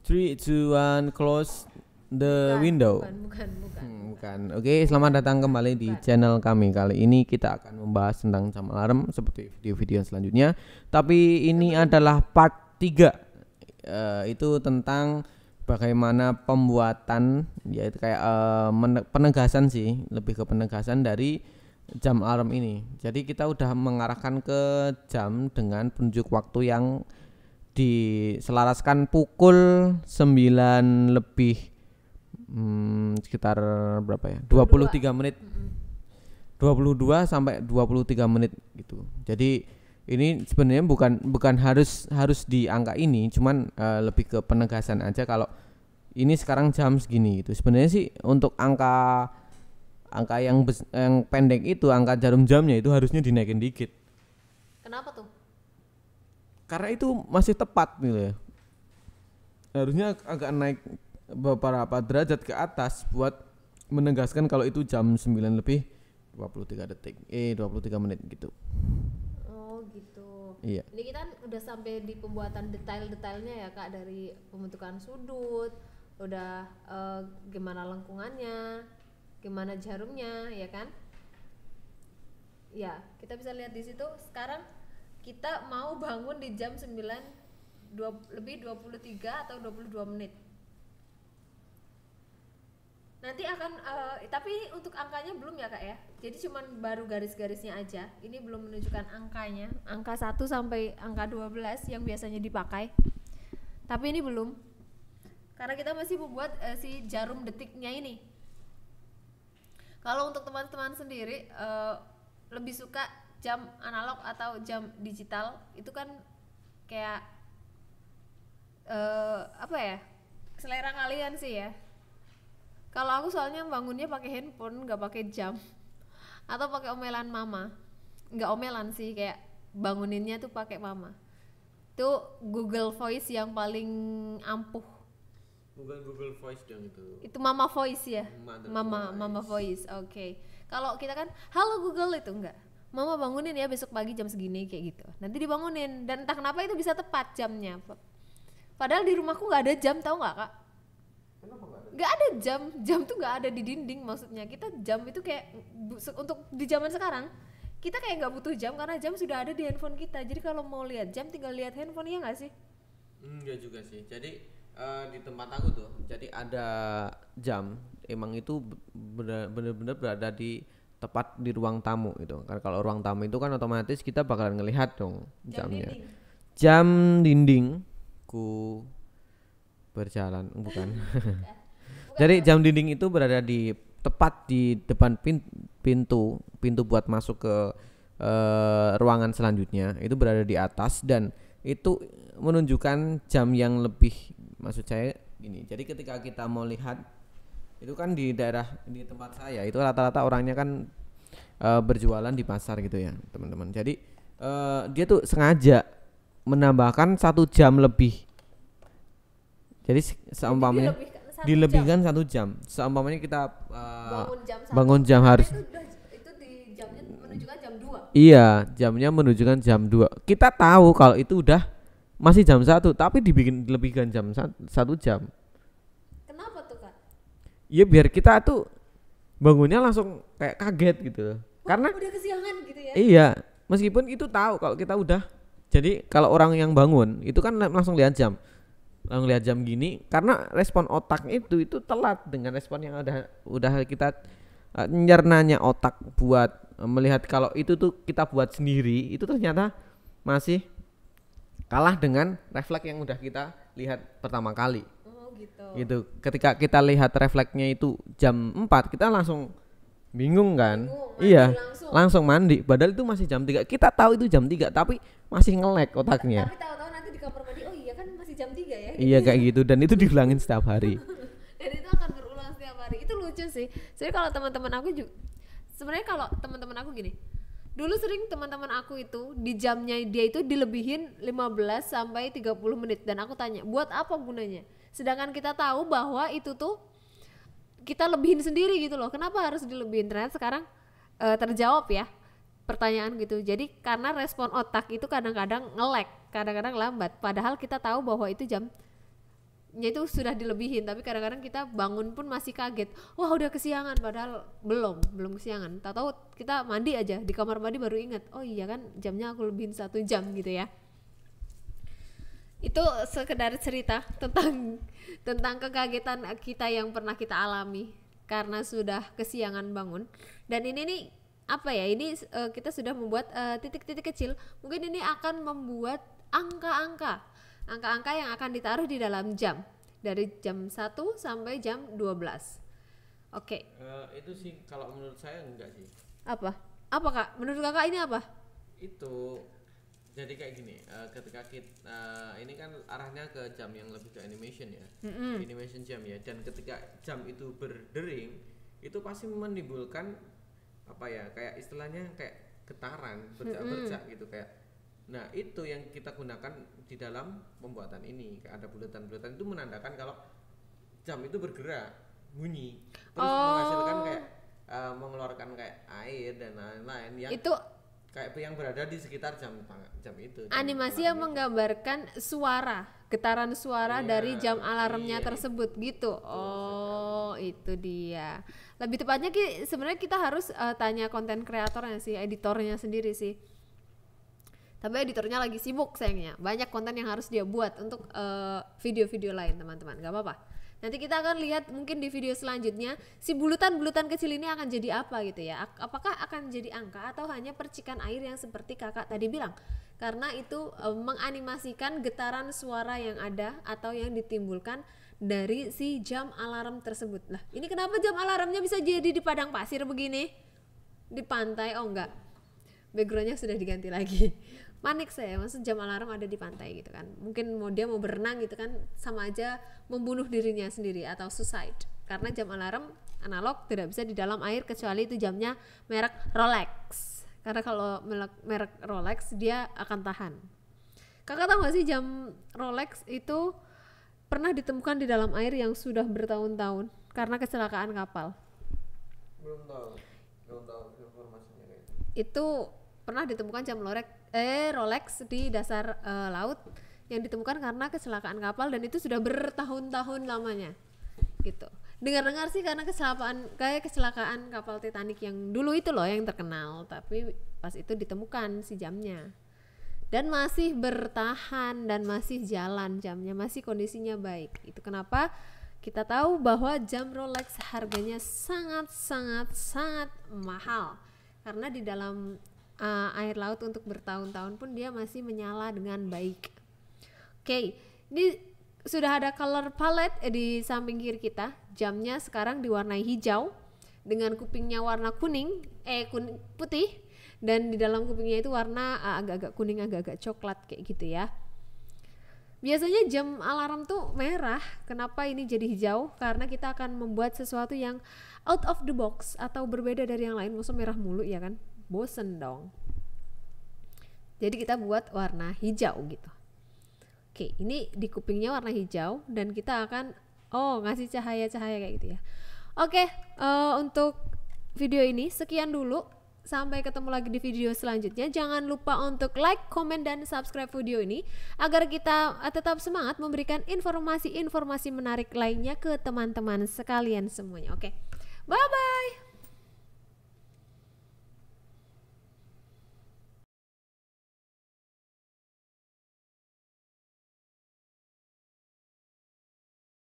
Three, two, one, close the bukan, window. Bukan, bukan, bukan. Hmm, bukan. Oke, okay, selamat datang kembali bukan. di channel kami. Kali ini kita akan membahas tentang jam alarm seperti video-video yang selanjutnya. Tapi ini adalah part 3 uh, eh, itu tentang bagaimana pembuatan yaitu kayak uh, penegasan sih, lebih ke penegasan dari jam alarm ini. Jadi kita udah mengarahkan ke jam dengan penunjuk waktu yang diselaraskan pukul 9 lebih hmm, sekitar berapa ya? 22, 23 menit. 22 sampai 23 menit gitu. Jadi ini sebenarnya bukan bukan harus harus di angka ini, cuman uh, lebih ke penegasan aja kalau ini sekarang jam segini itu, Sebenarnya sih untuk angka angka yang yang pendek itu angka jarum jamnya itu harusnya dinaikin dikit. Kenapa tuh? karena itu masih tepat gitu ya harusnya agak naik beberapa derajat ke atas buat menegaskan kalau itu jam 9 lebih 23 detik eh 23 menit gitu oh gitu iya ini kita udah sampai di pembuatan detail-detailnya ya kak dari pembentukan sudut udah uh, gimana lengkungannya gimana jarumnya ya kan ya kita bisa lihat di situ sekarang kita mau bangun di jam 9 dua, lebih 23 atau 22 menit nanti akan uh, tapi untuk angkanya belum ya kak ya jadi cuman baru garis-garisnya aja ini belum menunjukkan angkanya angka 1 sampai angka 12 yang biasanya dipakai tapi ini belum karena kita masih membuat uh, eh, si jarum detiknya ini kalau untuk teman-teman sendiri uh, lebih suka jam analog atau jam digital itu kan kayak uh, apa ya selera kalian sih ya kalau aku soalnya bangunnya pakai handphone nggak pakai jam atau pakai omelan mama nggak omelan sih kayak banguninnya tuh pakai mama itu Google Voice yang paling ampuh bukan Google Voice dong itu itu Mama Voice ya Mother Mama Voice. Mama Voice oke okay. kalau kita kan halo Google itu enggak mama bangunin ya besok pagi jam segini kayak gitu nanti dibangunin dan entah kenapa itu bisa tepat jamnya padahal di rumahku nggak ada jam tau nggak kak nggak ada jam jam tuh nggak ada di dinding maksudnya kita jam itu kayak untuk di zaman sekarang kita kayak nggak butuh jam karena jam sudah ada di handphone kita jadi kalau mau lihat jam tinggal lihat handphone ya nggak sih nggak juga sih jadi uh, di tempat aku tuh jadi ada jam emang itu bener-bener berada di tepat di ruang tamu gitu. Karena kalau ruang tamu itu kan otomatis kita bakalan ngelihat dong jamnya. Jam dinding ku berjalan bukan. bukan. Jadi jam dinding itu berada di tepat di depan pintu pintu buat masuk ke uh, ruangan selanjutnya itu berada di atas dan itu menunjukkan jam yang lebih maksud saya gini. Jadi ketika kita mau lihat itu kan di daerah di tempat saya itu rata-rata orangnya kan uh, berjualan di pasar gitu ya teman-teman jadi uh, dia tuh sengaja menambahkan satu jam lebih jadi seumpamanya dilebihkan satu jam seumpamanya kita uh, bangun jam, bangun jam harus itu, itu di jamnya menunjukkan jam 2 iya jamnya menunjukkan jam 2 kita tahu kalau itu udah masih jam satu tapi dibikin lebihkan jam satu jam ya biar kita tuh bangunnya langsung kayak kaget gitu Karena udah kesiangan gitu ya. Iya, meskipun itu tahu kalau kita udah jadi kalau orang yang bangun itu kan langsung lihat jam langsung lihat jam gini karena respon otak itu itu telat dengan respon yang udah udah kita uh, nyernanya otak buat eh, melihat kalau itu tuh kita buat sendiri itu ternyata masih kalah dengan refleks yang udah kita lihat pertama kali gitu. Gitu. Ketika kita lihat refleksnya itu jam 4, kita langsung bingung kan? Bingung, mandi iya. Langsung. langsung mandi. Padahal itu masih jam 3. Kita tahu itu jam 3 tapi masih ngelek otaknya. Tapi tahu-tahu nanti di kamar mandi, oh iya kan masih jam 3 ya. Iya kayak gitu dan itu diulangin setiap hari. dan itu akan berulang setiap hari. Itu lucu sih. Sebenarnya kalau teman-teman aku juga sebenarnya kalau teman-teman aku gini, dulu sering teman-teman aku itu di jamnya dia itu dilebihin 15 sampai 30 menit dan aku tanya buat apa gunanya sedangkan kita tahu bahwa itu tuh kita lebihin sendiri gitu loh kenapa harus dilebihin ternyata sekarang e, terjawab ya pertanyaan gitu jadi karena respon otak itu kadang-kadang ngelek kadang-kadang lambat padahal kita tahu bahwa itu jam ya itu sudah dilebihin tapi kadang-kadang kita bangun pun masih kaget wah udah kesiangan padahal belum belum kesiangan tahu-tahu kita mandi aja di kamar mandi baru ingat oh iya kan jamnya aku lebihin satu jam gitu ya itu sekedar cerita tentang tentang kekagetan kita yang pernah kita alami karena sudah kesiangan bangun dan ini nih apa ya ini uh, kita sudah membuat eh, titik-titik uh, kecil mungkin ini akan membuat angka-angka angka-angka yang akan ditaruh di dalam jam dari jam 1 sampai jam 12 oke okay. uh, eh, itu sih kalau menurut saya enggak sih apa apa kak menurut kakak ini apa itu jadi kayak gini uh, ketika kita uh, eh, ini kan arahnya ke jam yang lebih ke animation ya mm-hmm. animation jam ya dan ketika jam itu berdering itu pasti menimbulkan apa ya kayak istilahnya kayak getaran bercak-bercak mm-hmm. gitu kayak nah itu yang kita gunakan di dalam pembuatan ini ada bulatan-bulatan itu menandakan kalau jam itu bergerak bunyi terus oh. menghasilkan kayak uh, mengeluarkan kayak air dan lain-lain yang itu kayak yang berada di sekitar jam jam itu. Jam Animasi yang menggambarkan suara, getaran suara iya, dari jam iya. alarmnya iya. tersebut gitu. oh, itu dia. Lebih tepatnya ki sebenarnya kita harus uh, tanya konten kreatornya sih, editornya sendiri sih. Tapi editornya lagi sibuk sayangnya. Banyak konten yang harus dia buat untuk eh, video-video uh, video -video lain, teman-teman. Gak apa-apa Nanti kita akan lihat mungkin di video selanjutnya si bulutan-bulutan kecil ini akan jadi apa gitu ya. Apakah akan jadi angka atau hanya percikan air yang seperti Kakak tadi bilang? Karena itu e, menganimasikan getaran suara yang ada atau yang ditimbulkan dari si jam alarm tersebut. Lah, ini kenapa jam alarmnya bisa jadi di padang pasir begini? Di pantai oh enggak. Backgroundnya sudah diganti lagi. Manik saya maksud jam alarm ada di pantai gitu kan mungkin mau dia mau berenang gitu kan sama aja membunuh dirinya sendiri atau suicide karena jam alarm analog tidak bisa di dalam air kecuali itu jamnya merek Rolex karena kalau merek Rolex dia akan tahan kakak tahu gak sih jam Rolex itu pernah ditemukan di dalam air yang sudah bertahun-tahun karena kecelakaan kapal belum tahu belum tahu informasinya gitu. itu pernah ditemukan jam lorek, eh, Rolex di dasar uh, laut yang ditemukan karena kecelakaan kapal dan itu sudah bertahun-tahun lamanya gitu dengar-dengar sih karena kecelakaan kayak kecelakaan kapal Titanic yang dulu itu loh yang terkenal tapi pas itu ditemukan si jamnya dan masih bertahan dan masih jalan jamnya masih kondisinya baik itu kenapa kita tahu bahwa jam Rolex harganya sangat sangat sangat mahal karena di dalam uh, air laut untuk bertahun-tahun pun dia masih menyala dengan baik. Oke, okay, ini sudah ada color palette eh, di samping kiri kita. Jamnya sekarang diwarnai hijau dengan kupingnya warna kuning, eh kuning putih dan di dalam kupingnya itu warna eh, agak-agak uh, kuning, agak-agak coklat kayak gitu ya. Biasanya jam alarm tuh merah. Kenapa ini jadi hijau? Karena kita akan membuat sesuatu yang out of the box atau berbeda dari yang lain. Musuh merah mulu ya kan? bosen dong jadi kita buat warna hijau gitu oke ini di kupingnya warna hijau dan kita akan oh ngasih cahaya-cahaya kayak gitu ya oke uh, untuk video ini sekian dulu Sampai ketemu lagi di video selanjutnya. Jangan lupa untuk like, komen, dan subscribe video ini agar kita eh, tetap semangat memberikan informasi-informasi menarik lainnya ke teman-teman sekalian semuanya. Oke, bye bye.